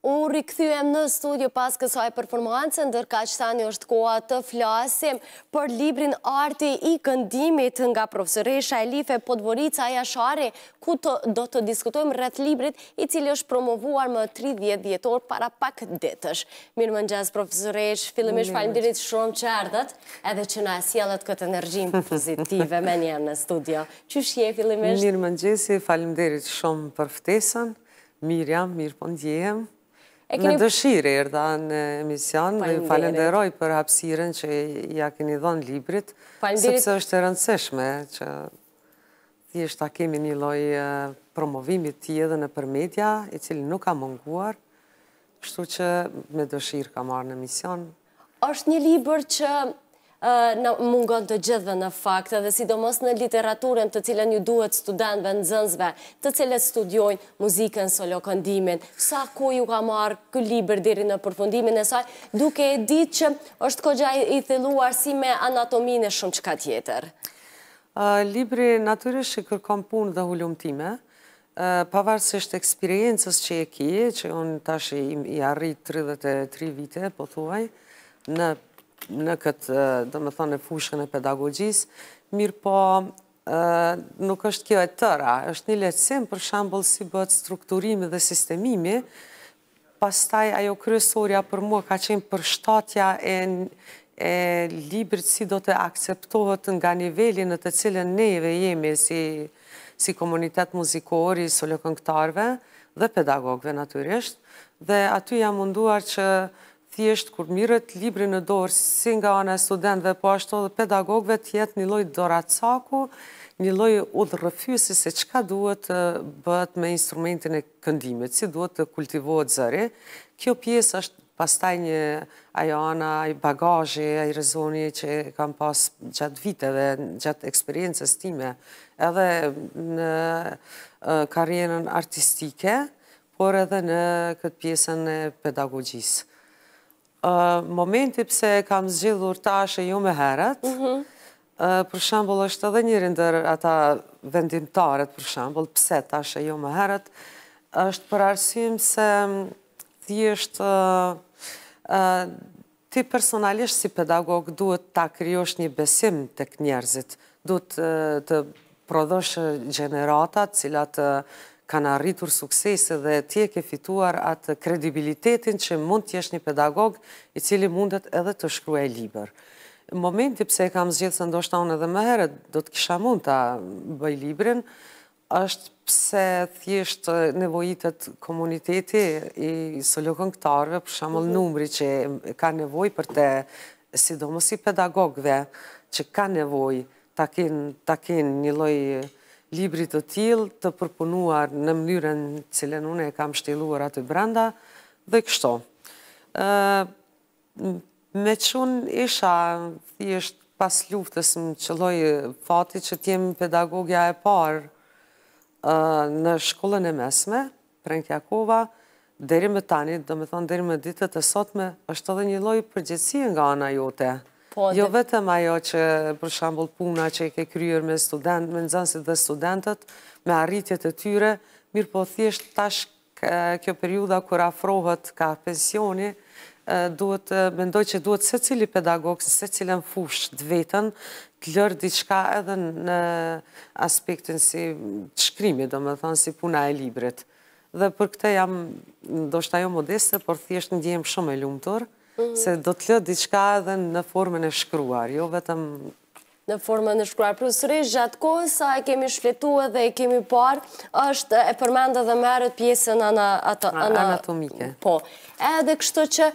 U rikëthyem në studio pas kësaj performancën, dërka që tani është koha të flasim për librin arti i këndimit nga profesoresha Elife Podvorica Jashari, ku do të diskutojmë rrët librit i cili është promovuar më 30 djetor para pak ditësh. Mirë më nxaz, profesoresh, fillim falimdirit shumë që ardhët, edhe që në asjelet këtë energjim pozitive me njerë në studio. Qështë je, fillimisht? Mirë më nxaz, falimdirit shumë për ftesën, mirë jam, mir po Në dëshiri, Erda, në emision, dhe ju falenderoj për hapsiren që ja keni dhonë librit, sepse është të rëndësishme që thjeshtë ta kemi një loj promovimit ti edhe në përmedja, i cilë nuk ka munguar, shtu që me dëshirë ka marrë në emision. Êshtë një libër që në mungon të gjithve në faktë dhe sidomos në literaturën të cilën ju duhet studentve në zënzve, të cilët studiojnë muzikën, solo këndimin, sa ku ju ka marë këllë liber diri në përfundimin e saj, duke e ditë që është kogja i thiluar si me anatomin e shumë qëka tjetër. Libri naturisht që kërkom punë dhe hullumtime, pavarësisht eksperiencës që e kje, që unë tashë i arritë 33 vite, po thuaj, në në këtë, do me thënë, në fushën e pedagogjisë, mirë po nuk është kjo e tëra, është një lecim për shambullë si bëtë strukturimi dhe sistemimi, pastaj ajo kryesoria për mua ka qenë për shtatja e e libri si do të akceptohet nga nivelin në të cilën neve jemi si si komunitet muzikori, solokënktarve dhe pedagogve naturisht, dhe aty jam munduar që thjesht kur mirët, libri në dorë, si nga anë e studentve, po ashtu dhe pedagogve, jetë një loj doracaku, një loj udhërëfysi se qka duhet të bët me instrumentin e këndimit, si duhet të kultivohet zëri. Kjo pjesë është pastaj një ajo ana, i bagajë, i rezoni që kam pas gjatë viteve, gjatë eksperiencës time, edhe në karjenën artistike, por edhe në këtë pjesën e pedagogjisë momenti pëse kam zgjidhur tashë ju me herët, mhm. për shambull është edhe njërin dër ata vendimtarët, për shambull, pëse tashë ju me herët, është për arsim se mm, thjesht ti personalisht si pedagog duhet ta kryosh një besim të kënjerëzit, duhet të prodhosh gjeneratat cilat të kanë arritur suksese dhe tje ke fituar atë kredibilitetin që mund të jesh një pedagog i cili mundet edhe të shkruaj liber. momenti pëse kam zhjetë së ndoshta unë edhe më herët, do të kisha mund të bëj librin, është pëse thjeshtë nevojitet komuniteti i së këtarve, për shamëll mhm. numri që ka nevoj për të sidomës i pedagogve që ka nevoj të akin një lojë libri të tjil të përpunuar në mënyrën cilën une e kam shtiluar atë brenda dhe kështo. Me qënë isha, thjeshtë pas luftës më qëlloj fati që t'jem pedagogja e parë në shkollën e mesme, Prenk Jakova, deri me tani, dhe me thonë deri me ditët e sotme, është edhe një loj përgjëtsi nga anajote. Po, jo vetëm ajo që për shambull puna që i ke kryer me nëzënësit dhe studentët, me arritjet e tyre, mirë po thjesht tash kjo periuda kër afrohet ka pensioni, duhet, mendoj që duhet se cili pedagog, se cilën fush vetën, të lërë diçka edhe në aspektin si shkrimi, do me thënë si puna e libret. Dhe për këte jam, do shta jo modeste, por thjesht në djemë shumë e lumëtorë, se do të lëtë diçka edhe në formën e shkruar, jo vetëm... Në formën e shkruar, për sëri, gjatë kohë, sa e kemi shfletu edhe e kemi parë, është e përmendë dhe merët pjesën anatomike. Po, edhe kështë që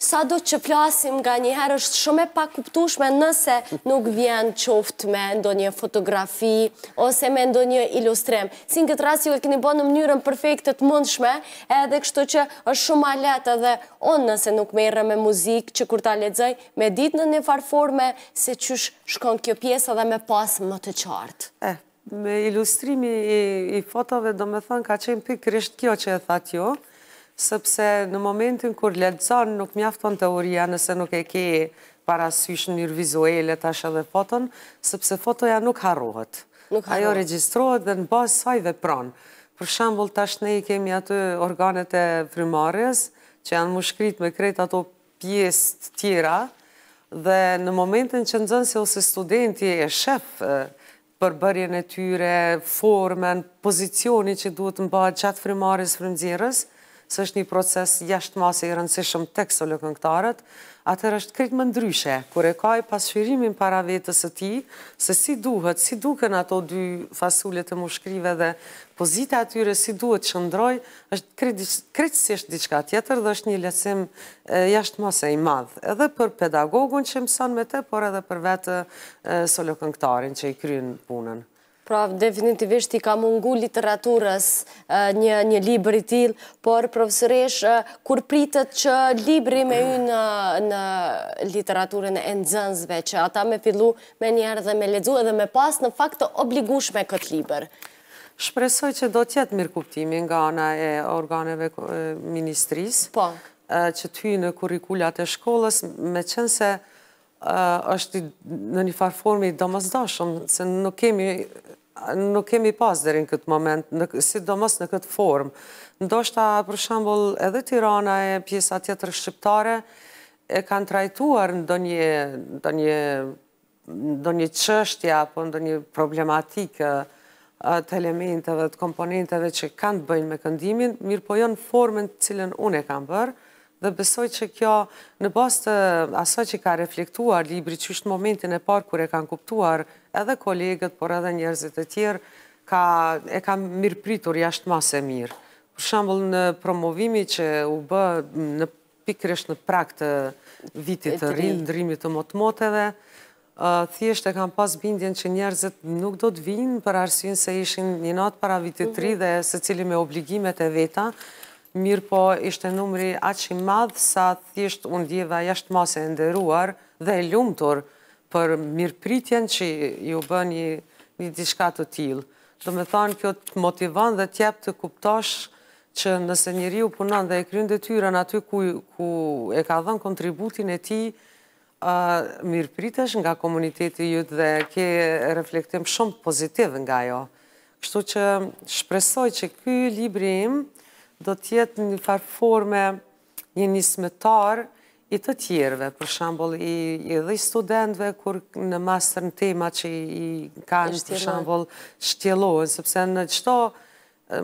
sa do që flasim nga një herë është shumë e pak kuptushme nëse nuk vjen qoft me ndonjë fotografi ose me ndonjë ilustrem. Si në këtë rasi ju e keni bënë në mënyrën përfektet mundshme edhe kështu që është shumë alet edhe onë nëse nuk merë me muzikë që kur ta ledzaj me ditë në një farforme se që shkon kjo pjesë edhe me pasë më të qartë. Me ilustrimi i fotove do me thënë ka qenë pikrisht kjo që e thatë jo sëpse në momentin kur ledzon nuk mjafton teoria nëse nuk e ke parasysh njërë vizuele tash dhe foton, sëpse fotoja nuk harrohet. Ajo registrohet dhe në basë saj dhe pranë. Për shambull tash ne i kemi aty organet e frimarës, që janë mushkrit me kretë ato pjesët tjera, dhe në momentin që nëzën se ose studenti e shef për bërjen e tyre, formen, pozicioni që duhet në bëhet qatë frimarës, frimzirës, së është një proces jashtë masë i rëndësishëm tek kësëllë këngëtarët, atër është kritë më ndryshe, kër e ka i pasfirimin para vetës e ti, se si duhet, si duken ato dy fasullet e mushkrive dhe pozita atyre, si duhet që ndroj, është kritë si është diqka tjetër dhe është një lecim jashtë mëse i madhë, edhe për pedagogun që mësën me te, por edhe për vetë solokënktarin që i krynë punën. Pra, definitivisht i ka mungu literaturës një libri t'il, por profesoresh, kur pritët që libri me ju në literaturën e nëzënzve, që ata me fillu me njerë dhe me ledzu edhe me pas në fakt të obligushme këtë libër? Shpresoj që do tjetë mirë kuptimi nga ana e organeve ministrisë, po. që t'hy në kurikullat e shkollës, me qënëse është në një farformi do mësë do se nuk kemi nuk kemi pas dhe në këtë moment, si do mësë në këtë formë. Ndo për shambull, edhe Tirana e pjesa tjetër shqiptare e kanë trajtuar në do një qështja apo në do një problematikë të elementeve, të komponenteve që kanë bëjnë me këndimin, mirë po jo në formën cilën unë e kanë bërë, dhe besoj që kjo në bas të që ka reflektuar libri që është momentin e parë kër e kanë kuptuar edhe kolegët, por edhe njerëzit e tjerë, e kam mirë pritur jashtë mase e mirë. Për shambull në promovimi që u bë në pikrësht në prak të vitit të rinë, ndrimit të motmoteve, thjesht e kam pas bindjen që njerëzit nuk do të vinë për arsynë se ishin një natë para vitit të ri mhm. dhe se cili me obligimet e veta, Mirë po, ishte numri atë që madhë sa thjeshtë unë djeva jashtë mase e nderuar dhe e lumëtor për mirë pritjen që ju bën një një dishka të tilë. Do me thonë, kjo të motivan dhe tjep të kuptosh që nëse njëri u punan dhe e kryon dhe tyra në aty ku e ka dhënë kontributin e ti, mirë pritesh nga komuniteti jutë dhe ke reflektim shumë pozitiv nga jo. Shtu që shpresoj që këj libri imë, do tjetë një farforme një smetar i të tjerve, për shambull, i edhe i studentve, kur në master në tema që i kanë, për shambull, shtjelohen, sepse në qëto,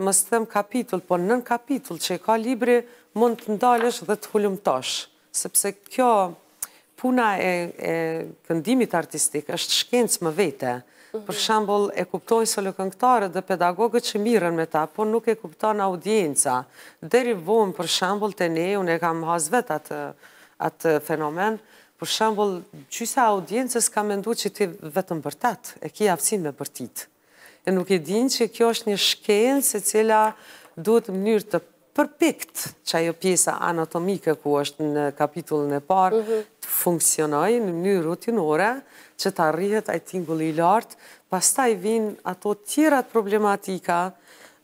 më së them kapitull, po nën kapitull që i ka libri, mund të ndalësh dhe të hullumtosh, sepse kjo puna e këndimit artistik është shkencë më vete, Për shambull e kuptoj së dhe pedagogët që mirën me ta, por nuk e kuptoj në audienca. Deri vonë për shambull të ne, unë e kam has vet atë fenomen, për shambull gjysa audiencës ka mendu që ti vetëm bërtat, e ki aftësin me bërtit. E nuk e din që kjo është një shkenë se cila duhet mënyrë të përpikt që ajo pjesa anatomike ku është në kapitullën e parë mhm. të funksionaj në një rutinore që të rrihet a tingulli i lartë, pas ta i vinë ato tjirat problematika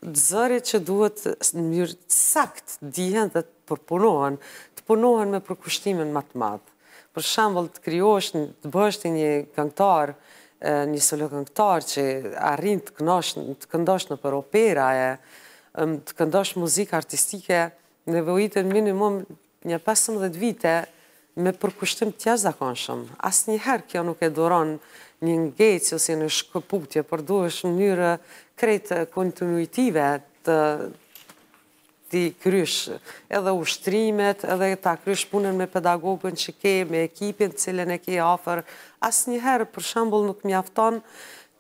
të zërit që duhet në njërë sakt dihen dhe të përpunohen, të përpunohen me përkushtimin matë matë. Për shambull të kryosh, të bësht një këngtar, një solo që arrin të këndosh në për e të këndosh muzikë artistike, nevojitën minimum një 15 vite me përkushtim të jashtë zakonshëm. Asë njëherë kjo nuk e doron një ngejtë që si në shkëputje, për duesh në njërë krejtë kontinuitive të ti krysh edhe ushtrimet, edhe ta krysh punën me pedagogën që ke, me ekipin cilën e ke afer. Asë njëherë, për shambull, nuk mjafton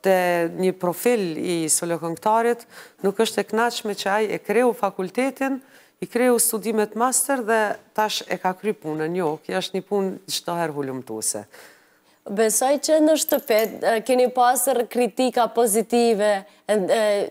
të një profil i solokonktarit, nuk është e knaqme që aj e kreu fakultetin, i kreu studimet master dhe tash e ka kry punën, jo, kja është një punë gjithëherë hullumtuse. Besoj që në shtëpet, keni pasër kritika pozitive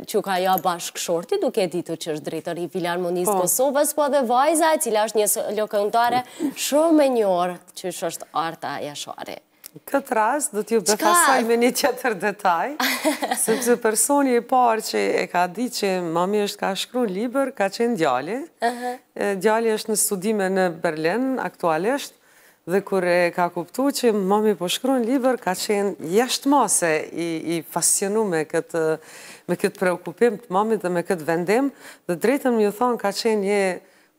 që ka ja jo bashkë shorti, duke ditë që është drejtër i Filharmonisë po. Kosovës, po dhe vajzaj, cila është një lokëntare shumë e njërë që është arta jashare këtë rast do t'ju përfasaj me një qëtër detaj, sepse personi e parë që e ka di që mami është ka shkru në liber, ka qenë djali. Djali është në studime në Berlin aktualisht, dhe kur e ka kuptu që mami po shkru në liber, ka qenë jeshtë mase i fascinu me këtë me këtë preokupim të mami dhe me këtë vendim, dhe drejtën më ju thonë ka qenë një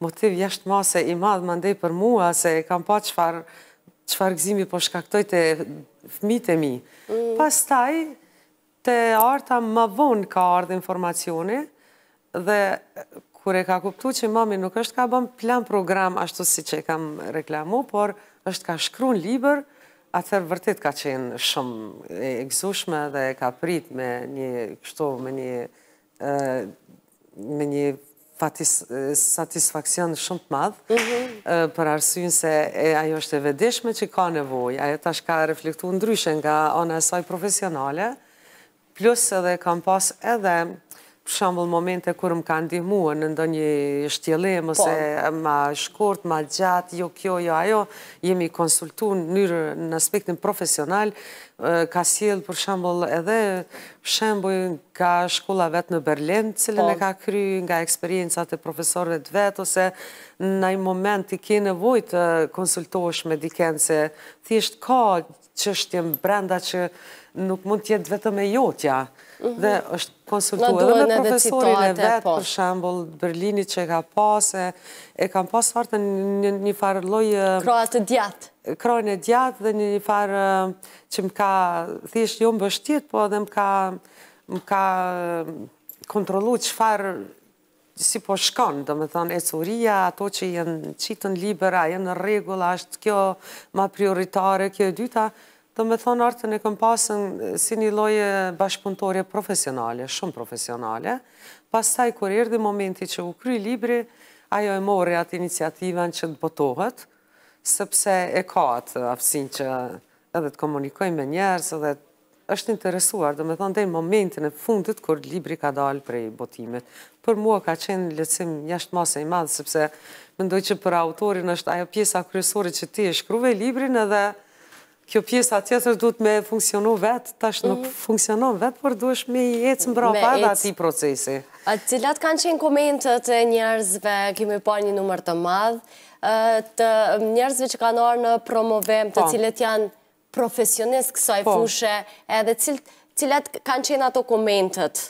motiv jashtë mase i madhë mandej për mua, se kam pa qëfarë qëfar gëzimi po shkaktoj të fmitë e mi. Mm. Pas taj, të arta më vonë ka ardhë informacione, dhe kure ka kuptu që mami nuk është ka bëm plan program ashtu si që kam reklamu, por është ka shkru në liber, atër vërtit ka qenë shumë e egzushme dhe ka prit me një kështu, me një satisfakcion shumë të madhë, mhm. për arsyn se ajo është e vedeshme që ka nevoj, ajo tash ka reflektu ndryshen nga ona e saj profesionale, plus edhe kam pas edhe për shambull momente kërë më ka ndihmua në ndo një shtjelim, po. ose ma shkort, ma gjatë, jo kjo, jo ajo, jemi konsultu në nërë në aspektin profesional, ka siel për shembol edhe për shembol ka shkulla vetë në Berlin, cilin e po. ka kry nga eksperienca e profesorve të vetë, ose në i moment të ki nevoj të konsultosh me dikend se thjesht ka që është jemë brenda që nuk mund tjetë vetë me jotja. Mhm. Dhe është konsultuar dhe me profesorin e vetë po. për shambull Berlinit që e ka pas e kam pas fartë një farë Kroatë djatë krojnë e djatë dhe një një farë eh, që më ka thishë një jo më bështit, po dhe më ka më ka eh, kontrolu që farë si po shkonë, dhe me thonë, e curia, ato që jenë qitën libera, jenë në regula, ashtë kjo ma prioritare, kjo e dyta, dhe me thonë, artën e këmë pasën eh, si një loje bashkëpuntore profesionale, shumë profesionale, pas taj kur erdi momenti që u kry libri, ajo e mori atë iniciativen që të botohet, sepse e ka atë afsin që edhe të komunikoj me njerës edhe është interesuar, dhe me thonë dhe momentin e fundit kër libri ka dalë prej botimit. Për mua ka qenë lecim jashtë masë e madhë, sepse më ndoj që për autorin është ajo pjesa kryesore që ti e shkruve librin edhe kjo pjesa tjetër duhet me funksionu vetë, tash nuk mhm. funksionu vetë, por duesh me i ecë mbra pa edhe ati procesi. Cilat kanë qenë komentët e njerëzve, kemi po një numër të madhë, të njerëzve që kanë orë në promovem, të po. cilet janë profesionistë kësaj po. fushë, edhe cilat kanë qenë ato komentët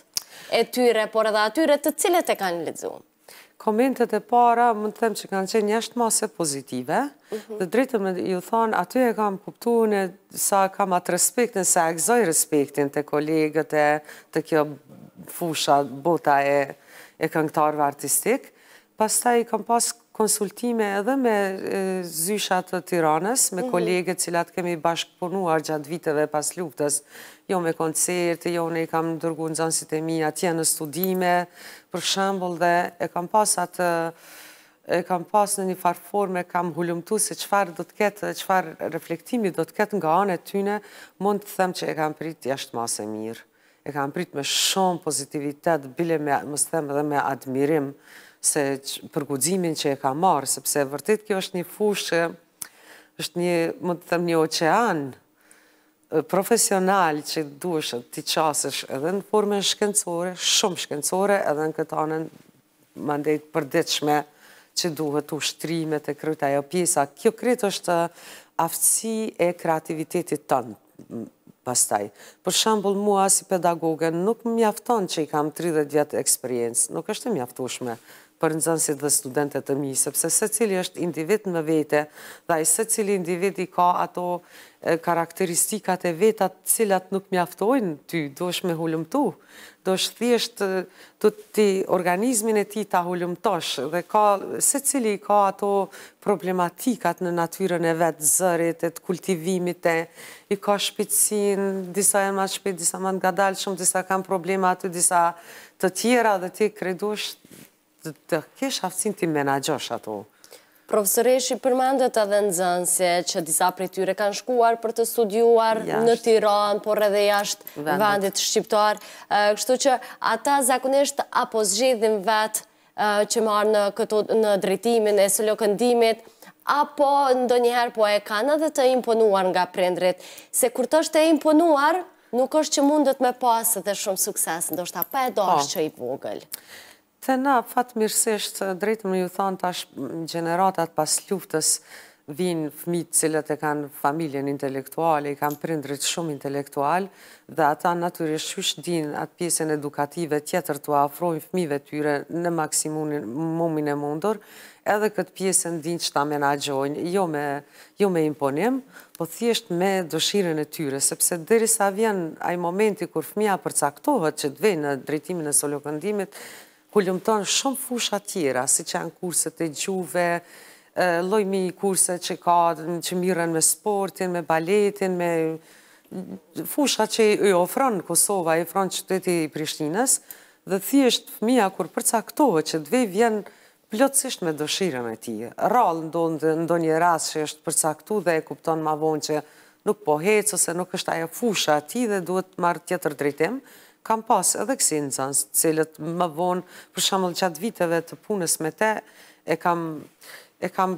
e tyre, por edhe atyre të cilet e kanë lidzu komentet e para, më të them që kanë qenë njështë mase pozitive, mhm. dhe drejtë me ju thonë, aty e kam kuptu në sa kam atë respektin, sa e gëzoj respektin të kolegët e të kjo fusha, bota e këngtarve artistik, pas ta i kam pasë konsultime edhe me zyshat të tiranës, me mhm. kolegët cilat kemi bashkëpunuar gjatë viteve pas luftës, jo me koncerte, jo ne i kam ndërgu në zonësit e mi atje në studime, për shambull dhe e kam pas atë, e kam pas në një farforme, kam hullumtu se qëfar do të ketë, qëfar reflektimi do të ketë nga anë e tyne, mund të them që e kam pritë jashtë masë e mirë. E kam pritë me shumë pozitivitet, bile me, mështë them, edhe me admirim se për që e ka marë, sepse vërtit kjo është një fushë, është një, më të thëmë, një ocean profesional që duesh të t'i qasësh edhe në formën shkencore, shumë shkencore, edhe në këtë anën mandejt përdeqme që duhet të ushtrimet e kryta jo pjesa. Kjo kryt është aftësi e kreativitetit tënë, pastaj. Për shambull, mua si pedagoge nuk mjafton që i kam 30 vjetë eksperiencë, nuk është mjaftushme për nëzënsit dhe studentet të mi, sepse se cili është individ në vete, dhe i se cili individi ka ato karakteristikat e vetat cilat nuk mjaftojnë ty, do është me hullumtu, do është thjeshtë të ti organizmin e ti ta hullumtosh, dhe ka, se cili ka ato problematikat në natyren e vetë zërit, e të kultivimit e, i ka shpitsin, disa e ma shpit, disa ma nga dalë shumë, disa kam problemat të disa të tjera, dhe ti kredush të kesh aftësin të menagjosh ato. Profesoreshi përmandet edhe në zënëse që disa prej tyre kanë shkuar për të studiuar në Tiran, por edhe jashtë vendit shqiptar. Kështu që ata zakonisht apo zxedhin vetë që marë në drejtimin e së lokëndimit, apo ndo njëherë po e kanë edhe të imponuar nga prendrit. Se kur të është e imponuar, nuk është që mundët me pasë dhe shumë sukses, ndoshta pa e doshë po. që i vogëlë. Se na, fatë mirësisht, drejtëm në ju thonë tash generatat pas luftës vinë fmitë cilët e kanë familjen intelektuale, i kanë prindrit shumë intelektual, dhe ata naturisht shush din atë pjesën edukative tjetër të afrojnë fmive tyre në maksimumin mumin e mundur, edhe këtë pjesën din që ta menagjojnë, jo me, jo me imponim, po thjesht me dëshiren e tyre, sepse dheri sa vjen ai momenti kur fmija përcaktohet që të vejnë në drejtimin e solokëndimit, hullumëton shumë fusha tjera, si që janë kurset e gjuve, lojmi i kurset që ka, që miren me sportin, me baletin, me fusha që i ofron Kosova, i ofron qëtëti i Prishtinës, dhe thjesht fëmija kur përca këtove që dvej vjen plotësisht me dëshirën e ti. Rallë ndonë një ras që është përca këtu dhe e kuptonë ma vonë që nuk po hecë ose nuk është aja fusha ti dhe duhet marë tjetër drejtim kam pas edhe kësi në cilët më vonë, për shumëllë qatë viteve të punës me te, e kam, e kam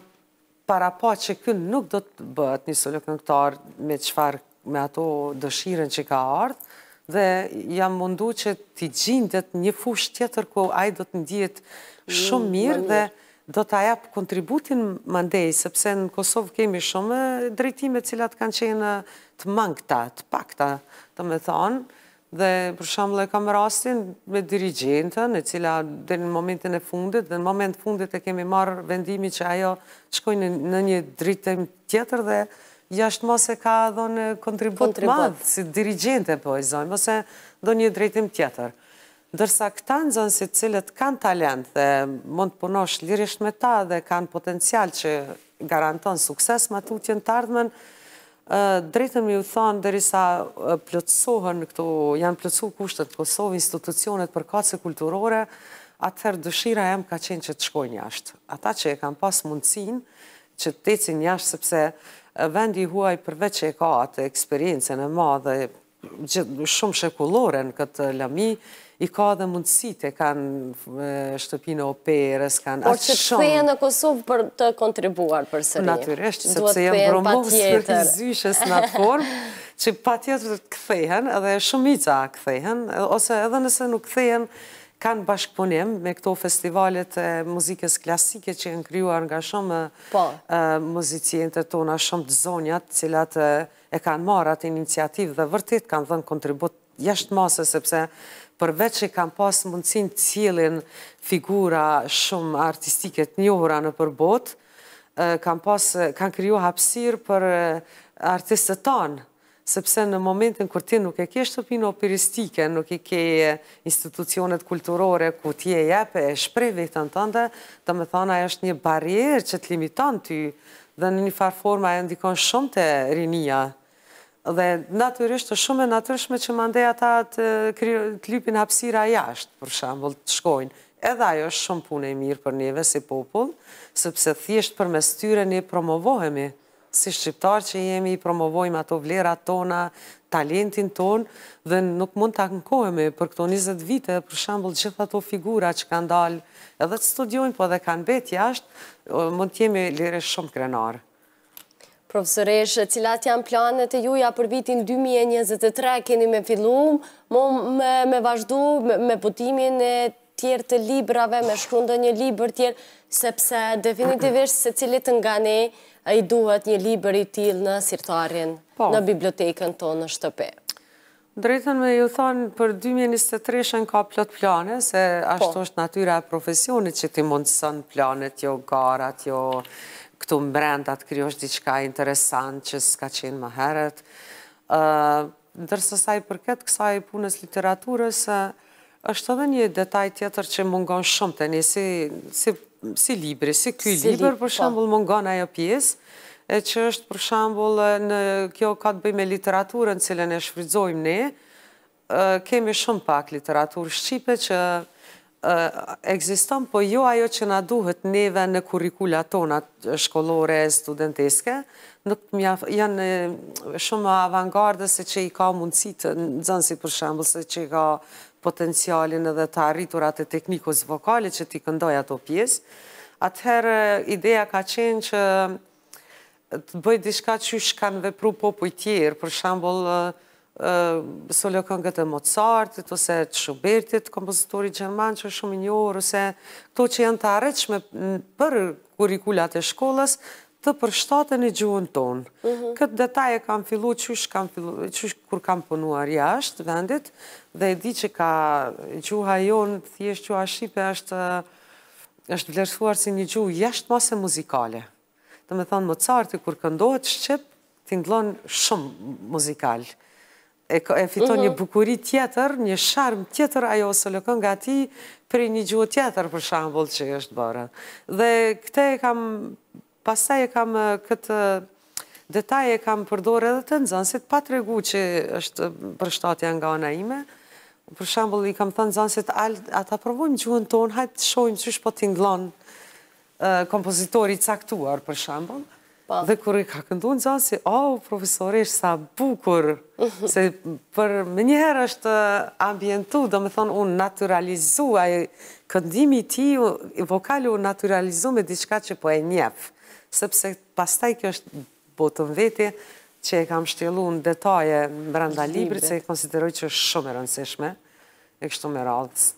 para pa që kënë nuk do të bëhet një solo këngëtar me qëfar me ato dëshiren që ka ardhë, dhe jam mundu që t'i gjindet një fush tjetër ku ajë do të ndijet mm, shumë mirë dhe do t'a japë kontributin mandej, sepse në Kosovë kemi shumë drejtime cilat kanë qenë të mangëta, të pakta, të me thonë, dhe për shambullë e kam rastin me dirigentën, e cila dhe në momentin e fundit, dhe në moment fundit e kemi marrë vendimi që ajo të shkojnë në një dritëm tjetër dhe jashtë mos ka dhe në kontribut madhë, si dirigente po e zonë, mos dhe një dritëm tjetër. Dërsa këta në zonë si cilët kanë talent dhe mund të punosh lirisht me ta dhe kanë potencial që garanton sukses, më të të ardhmen, drejtëm ju thonë, dërisa plëtsohën, janë plëtsu kushtet Kosovë, institucionet për kace kulturore, atëherë dëshira jam ka qenë që të shkojnë jashtë. Ata që e kam pas mundësin, që të tecin jashtë, sepse vendi huaj përveq që e ka atë eksperiencen e ma dhe shumë shekulore në këtë lami, i ka dhe mundësit e kanë shtëpinë operës, kanë atë shumë. Por që të pëje në Kosovë për të kontribuar për sëri? Naturisht, sepse jam bromohës për të zyshës në atë formë, që pa tjetër të këthehen, edhe shumica këthehen, ose edhe nëse nuk këthehen, kanë bashkëpunim me këto festivalet e muzikës klasike që janë kryuar nga shumë po. muzicientët tona, shumë të zonjat, cilat e kanë marë atë iniciativë dhe vërtit kanë dhënë kontribut jashtë masë, sepse përveç që kanë pasë mundësin cilin figura shumë artistiket njohura në përbot, kanë kryu hapsir për artistët tanë, sepse në momentin kur ti nuk e ke shtëpinë operistike, nuk i ke institucionet kulturore ku ti e jepe e shprej vetën të ndë, të me thana e është një barjerë që të limitan ty dhe në një farforma e ndikon shumë të rinia dhe naturisht të shumë e naturisht që mandeja ta të lypin hapsira jashtë, për shambull të shkojnë. Edhe ajo është shumë punë e mirë për neve si popullë, sepse thjesht për mes tyre ne promovohemi si shqiptarë që jemi, i promovojmë ato vlera tona, talentin ton, dhe nuk mund të akënkojme për këto 20 vite, për shambull gjitha ato figura që kanë dalë, edhe të studiojnë, po edhe kanë betë jashtë, mund të jemi lirë shumë krenarë. Profesoresh, cilat janë planet e juja për vitin 2023, keni me fillum, me vazhdu me putimin e tjerë të librave, me shkundë një librë tjerë, sepse definitivisht se cilit nga ne a i duhet një liber i til në sirtarin, po. në bibliotekën tonë në shtëpe? Drejten me ju thonë, për 2023-shën ka plot plane, se ashtu po. është natyra e profesionit që ti mundësën planet, jo garat, jo këtu mbrendat, kryo është diqka interesant që s'ka qenë më heret. i përket kësaj punës literaturës, është edhe një detaj tjetër që mungon shumë të një, si si libri, si kuj libri, për po. shambull më nga jo pjesë, e që është për shambull në kjo ka të bëjmë e literaturën cilën e shfridzojmë ne, kemi shumë pak literaturë shqipe që... Eksiston, po jo ajo që na duhet neve në kurikula tona shkollore, studenteske, nuk janë shumë avangardës se që i ka mundësit, në zënësi për shembl, se që i ka potencialin edhe të arriturat e teknikos vokalit që ti këndoj ato pjesë. Atëherë, ideja ka qenë që të bëjt dishka që shkanë vepru popoj tjerë, për shembol solo këngët e Mozartit, ose të Shubertit, kompozitori Gjerman, që shumë njohër, ose këto që janë të arreqme për kurikulat e shkollës, të përshtaten i gjuhën tonë. Mhm. Këtë detaj e kam fillu qysh kur kam punuar jashtë vendit, dhe e di që ka gjuha jonë, thjesht gjuha Shqipe, është vlerësuar si një gjuhë jashtë mase muzikale. Dhe me thonë, Mozartit, kur këndohet Shqip, t'inglon shumë muzikalë e fiton një mhm. bukuri tjetër, një sharm tjetër ajo së lëkën nga ti për një gjuhë tjetër për shambull që është bërë. Dhe këte e kam, pasaj e kam këtë detaj e kam përdore edhe të nëzënsit, pa të regu që është për shtatja nga ona ime, për shambull i kam thënë a ata provojmë gjuhën tonë, hajtë shojmë që është po t'inglonë kompozitori caktuar për shambull, Po. Dhe kur i ka këndu në gjanë, si, o, sa bukur, se për më njëherë është ambientu, do me thonë, unë naturalizu, a i këndimi ti, vokali unë naturalizu me diçka që po e njefë, sepse pastaj kjo është botën veti, që e kam shtjelu në detaje në branda libri, që e konsideroj që është shumë e rëndësishme, e kështu me radhës,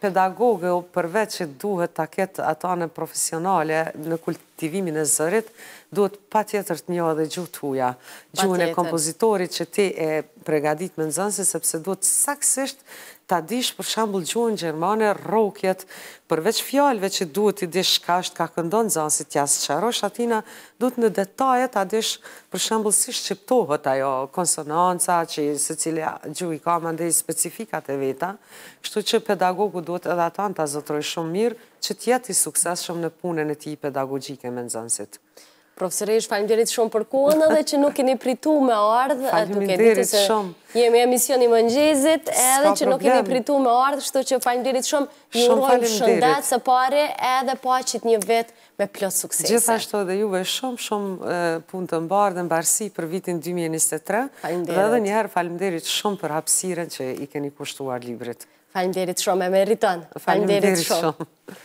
pedagogë përveç që duhet të ketë atane profesionale në kultivimin e zërit, duhet pa tjetër të njohë dhe gjuhë të huja. Gjuhën e kompozitorit që ti e pregadit me nëzënsi, sepse duhet saksisht ta dish për shambull gjuhën gjermane rokjet, përveç fjallëve që duhet të dish shka është ka këndon zansit jasë qarosh atina, duhet në detajet ta dish për shambull si shqiptohet ajo konsonanca që se cilja gjuhë i ka mande i specifikat e veta, shtu që pedagogu duhet edhe ata në të zotroj shumë mirë që tjeti sukses shumë në punën e ti pedagogjike me në Shqiptohet. Profesoresh, falimderit shumë për kuën edhe që nuk keni pritu me ardhë. Falimderit shumë. Jemi emisioni mëngjezit edhe që nuk keni pritu me ardhë, shto që falimderit shumë. Shumë falimderit. Një rojmë shëndat se pare edhe po që një vetë me plot suksese. Gjithashtu edhe juve shumë, shumë punë të mbarë dhe mbarësi për vitin 2023. Falimderit. Dhe edhe njëherë falimderit shumë për hapsiren që i keni kushtuar librit. Falimderit shumë, e meriton. Falimderit shumë.